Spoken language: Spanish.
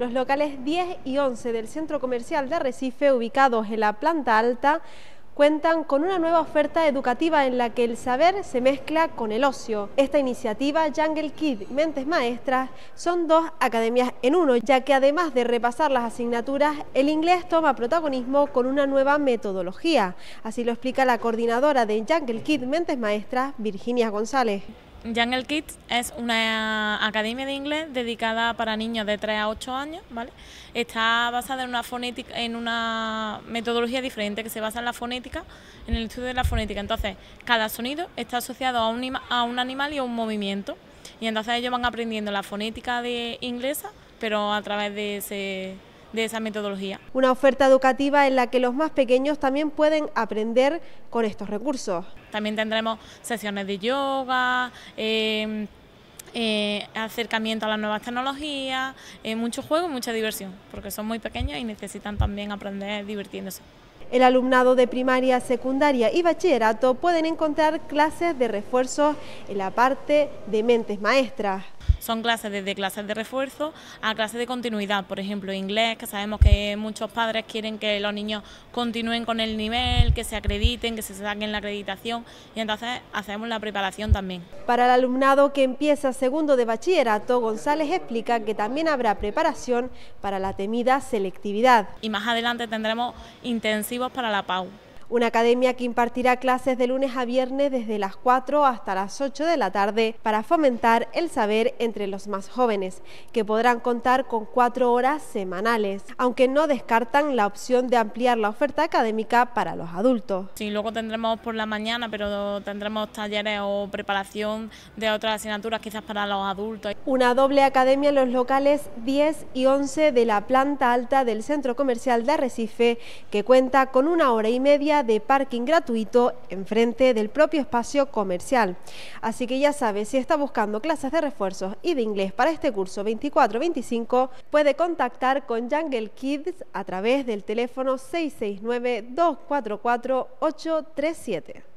Los locales 10 y 11 del Centro Comercial de Recife, ubicados en la planta alta, cuentan con una nueva oferta educativa en la que el saber se mezcla con el ocio. Esta iniciativa, Jungle Kid Mentes Maestras, son dos academias en uno, ya que además de repasar las asignaturas, el inglés toma protagonismo con una nueva metodología. Así lo explica la coordinadora de Jungle Kid Mentes Maestras, Virginia González. Jungle Kids es una academia de inglés dedicada para niños de 3 a 8 años, ¿vale? Está basada en una fonética, en una metodología diferente que se basa en la fonética, en el estudio de la fonética. Entonces, cada sonido está asociado a un, a un animal y a un movimiento. Y entonces ellos van aprendiendo la fonética de inglesa, pero a través de ese de esa metodología. Una oferta educativa en la que los más pequeños también pueden aprender con estos recursos. También tendremos sesiones de yoga, em, eh, acercamiento a las nuevas tecnologías, eh, mucho juego y mucha diversión, porque son muy pequeños y necesitan también aprender divirtiéndose. El alumnado de primaria, secundaria y bachillerato pueden encontrar clases de refuerzo en la parte de mentes maestras. Son clases desde clases de refuerzo a clases de continuidad, por ejemplo, inglés, que sabemos que muchos padres quieren que los niños continúen con el nivel, que se acrediten, que se saquen la acreditación y entonces hacemos la preparación también. Para el alumnado que empieza segundo de bachillerato, González explica que también habrá preparación para la temida selectividad. Y más adelante tendremos intensivos para la PAU una academia que impartirá clases de lunes a viernes desde las 4 hasta las 8 de la tarde para fomentar el saber entre los más jóvenes, que podrán contar con cuatro horas semanales, aunque no descartan la opción de ampliar la oferta académica para los adultos. Sí, luego tendremos por la mañana, pero tendremos talleres o preparación de otras asignaturas quizás para los adultos. Una doble academia en los locales 10 y 11 de la planta alta del Centro Comercial de Arrecife, que cuenta con una hora y media de parking gratuito enfrente del propio espacio comercial. Así que ya sabe, si está buscando clases de refuerzos y de inglés para este curso 24-25, puede contactar con Jungle Kids a través del teléfono 669 244 837.